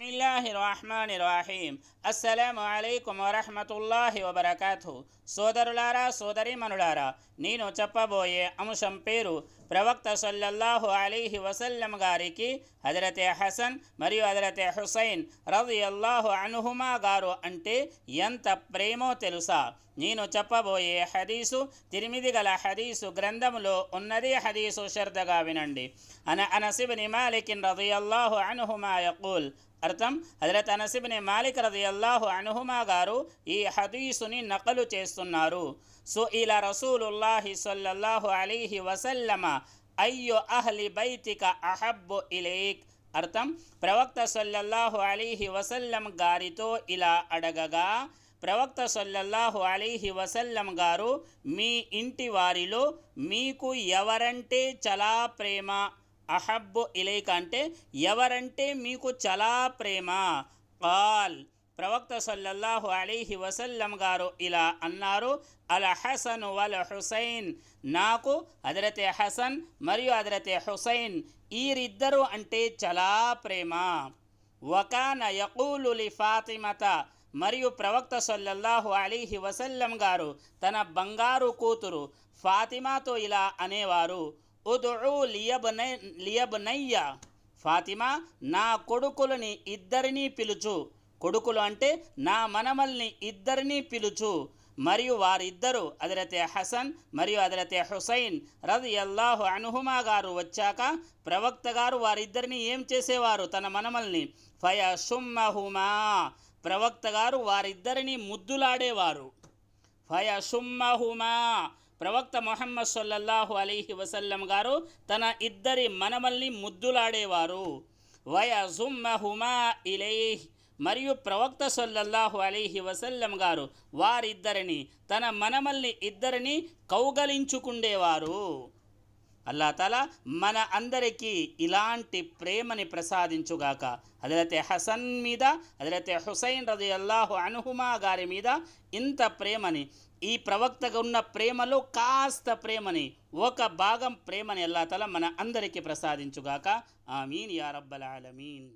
బిస్మిల్లాహిర్రహమానిర్రహీం అస్సలం అలైకుం వరహమతుల్లాహి వబర్కాతు సోదరులారా సోదరి మనులారా నేను చెప్పబోయే అంశం పేరు ప్రవక్త సల్లల్లాహు అలీహి వసల్లం గారికి హజరతే హసన్ మరియు హజరతే హుసైన్ రజి అల్లాహు అనుహుమా గారు అంటే ఎంత ప్రేమో తెలుసా నేను చెప్పబోయే హదీసు తిరిమిది గల హదీసు గ్రంథములో ఉన్నది హదీసు శ్రద్ధగా వినండి అన అనసిబిని మాలికిన్ రజి అల్లాహు అనుహుమా యకూల్ అర్థం హజరత్ అనసిబ్ని మాలిక్ రదియల్లాహు అనుహుమా గారు ఈ హదీసుని నకలు చేస్తున్నారు సో ఇలా రసూలుల్లాహి సల్లల్లాహు అలీహి వసల్లమా అయ్యో అహ్లి బైతిక అహబ్బు ఇలేక్ అర్థం ప్రవక్త సొల్లల్లాహు అలీహి వసల్లం గారితో ఇలా అడగగా ప్రవక్త సొల్లల్లాహు అలీహి వసల్లం గారు మీ ఇంటి వారిలో మీకు ఎవరంటే చాలా ప్రేమ అహబ్బు ఇలేక్ అంటే ఎవరంటే మీకు చాలా ప్రేమ పాల్ ప్రవక్త సల్లల్లాహు అలీహి వసల్లం గారు ఇలా అన్నారు అల హసన్ వల్ హుసైన్ నాకు అదరతే హసన్ మరియు అదరతే హుసైన్ వీరిద్దరూ అంటే చాలా ప్రేమ వకాన యకూలులి ఫాతిమత మరియు ప్రవక్త సొల్లల్లాహు అలీహి వసల్లం గారు తన బంగారు కూతురు ఫాతిమాతో ఇలా అనేవారు ఉదుఉ లియబ్నై లియబ్నయ్య ఫాతిమా నా కొడుకులని ఇద్దరినీ పిలుచు కొడుకులు అంటే నా మనమల్ని ఇద్దరినీ పిలుచు మరియు వారిద్దరూ అదిరతే హసన్ మరియు అదిరతే హుసైన్ రది అల్లాహు అనుహుమా గారు వచ్చాక ప్రవక్త గారు వారిద్దరిని ఏం చేసేవారు తన మనమల్ని ఫయ సుమ్మహుమా ప్రవక్త గారు వారిద్దరిని ముద్దులాడేవారు ఫయ సుమ్మహుమా ప్రవక్త మొహమ్మద్ సొల్లహు అలీహి వసల్లం గారు తన ఇద్దరి మనమల్ని ముద్దులాడేవారు వయ సుమ్మహుమా ఇలైహ్ మరియు ప్రవక్త సొల్లహు అలీహి వసల్లం గారు వారిద్దరిని తన మనమల్ని ఇద్దరిని కౌగలించుకుండేవారు అల్లాతల మన అందరికీ ఇలాంటి ప్రేమని ప్రసాదించుగాక అదలతే హసన్ మీద అదలతే హుసైన్ రది అల్లాహు అనుహుమా గారి మీద ఇంత ప్రేమని ఈ ప్రవక్తగా ఉన్న ప్రేమలో కాస్త ప్రేమని ఒక భాగం ప్రేమని అల్లాతల మన అందరికీ ప్రసాదించుగాక ఆమీన్ మీన్ రబ్బల్ ఆలమీన్